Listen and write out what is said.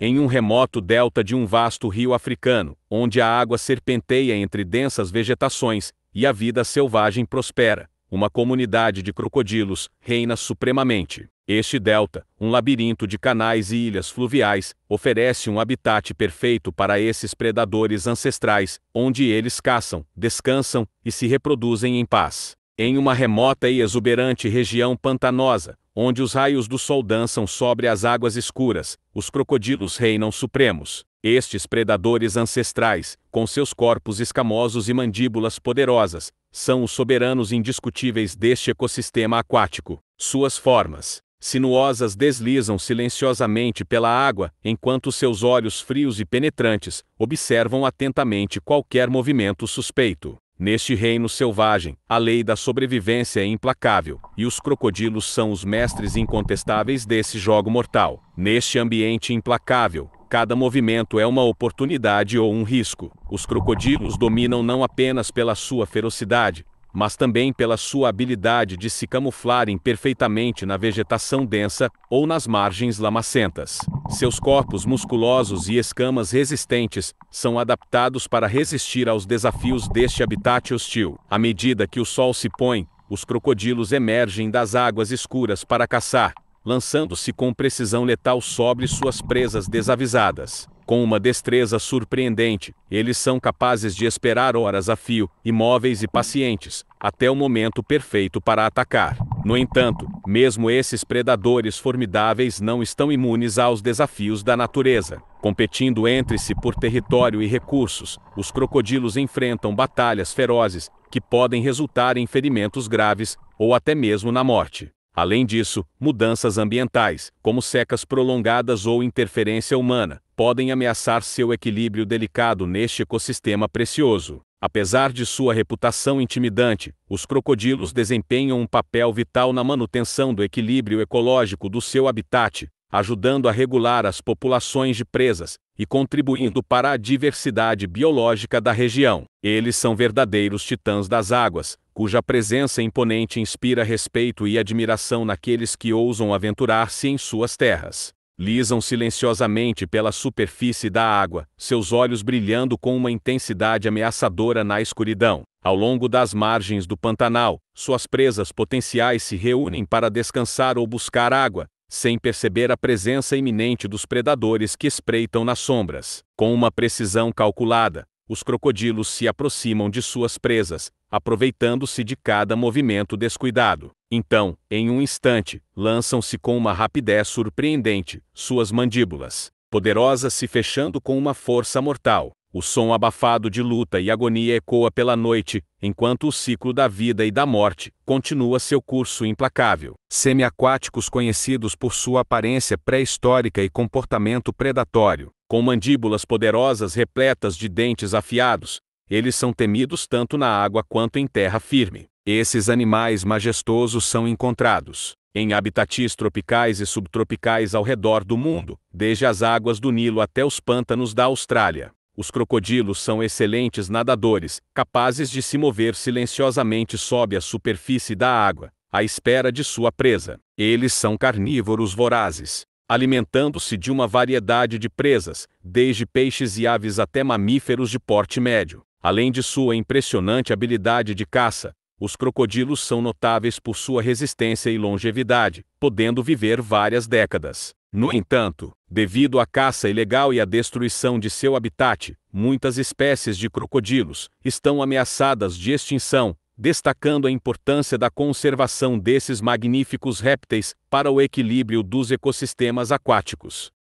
em um remoto delta de um vasto rio africano, onde a água serpenteia entre densas vegetações e a vida selvagem prospera, uma comunidade de crocodilos reina supremamente. Este delta, um labirinto de canais e ilhas fluviais, oferece um habitat perfeito para esses predadores ancestrais, onde eles caçam, descansam e se reproduzem em paz. Em uma remota e exuberante região pantanosa, onde os raios do sol dançam sobre as águas escuras, os crocodilos reinam supremos. Estes predadores ancestrais, com seus corpos escamosos e mandíbulas poderosas, são os soberanos indiscutíveis deste ecossistema aquático. Suas formas sinuosas deslizam silenciosamente pela água, enquanto seus olhos frios e penetrantes observam atentamente qualquer movimento suspeito. Neste reino selvagem, a lei da sobrevivência é implacável, e os crocodilos são os mestres incontestáveis desse jogo mortal. Neste ambiente implacável, cada movimento é uma oportunidade ou um risco. Os crocodilos dominam não apenas pela sua ferocidade, mas também pela sua habilidade de se camuflarem perfeitamente na vegetação densa ou nas margens lamacentas. Seus corpos musculosos e escamas resistentes são adaptados para resistir aos desafios deste habitat hostil. À medida que o sol se põe, os crocodilos emergem das águas escuras para caçar, lançando-se com precisão letal sobre suas presas desavisadas. Com uma destreza surpreendente, eles são capazes de esperar horas a fio, imóveis e pacientes, até o momento perfeito para atacar. No entanto, mesmo esses predadores formidáveis não estão imunes aos desafios da natureza. Competindo entre si por território e recursos, os crocodilos enfrentam batalhas ferozes que podem resultar em ferimentos graves ou até mesmo na morte. Além disso, mudanças ambientais, como secas prolongadas ou interferência humana, podem ameaçar seu equilíbrio delicado neste ecossistema precioso. Apesar de sua reputação intimidante, os crocodilos desempenham um papel vital na manutenção do equilíbrio ecológico do seu habitat, ajudando a regular as populações de presas e contribuindo para a diversidade biológica da região. Eles são verdadeiros titãs das águas, cuja presença imponente inspira respeito e admiração naqueles que ousam aventurar-se em suas terras. Lisam silenciosamente pela superfície da água, seus olhos brilhando com uma intensidade ameaçadora na escuridão. Ao longo das margens do Pantanal, suas presas potenciais se reúnem para descansar ou buscar água, sem perceber a presença iminente dos predadores que espreitam nas sombras. Com uma precisão calculada, os crocodilos se aproximam de suas presas, aproveitando-se de cada movimento descuidado. Então, em um instante, lançam-se com uma rapidez surpreendente, suas mandíbulas poderosas se fechando com uma força mortal. O som abafado de luta e agonia ecoa pela noite, enquanto o ciclo da vida e da morte continua seu curso implacável. Semiaquáticos conhecidos por sua aparência pré-histórica e comportamento predatório, com mandíbulas poderosas repletas de dentes afiados, eles são temidos tanto na água quanto em terra firme. Esses animais majestosos são encontrados em habitats tropicais e subtropicais ao redor do mundo, desde as águas do Nilo até os pântanos da Austrália. Os crocodilos são excelentes nadadores, capazes de se mover silenciosamente sob a superfície da água, à espera de sua presa. Eles são carnívoros vorazes, alimentando-se de uma variedade de presas, desde peixes e aves até mamíferos de porte médio. Além de sua impressionante habilidade de caça, os crocodilos são notáveis por sua resistência e longevidade, podendo viver várias décadas. No entanto, devido à caça ilegal e à destruição de seu habitat, muitas espécies de crocodilos estão ameaçadas de extinção, destacando a importância da conservação desses magníficos répteis para o equilíbrio dos ecossistemas aquáticos.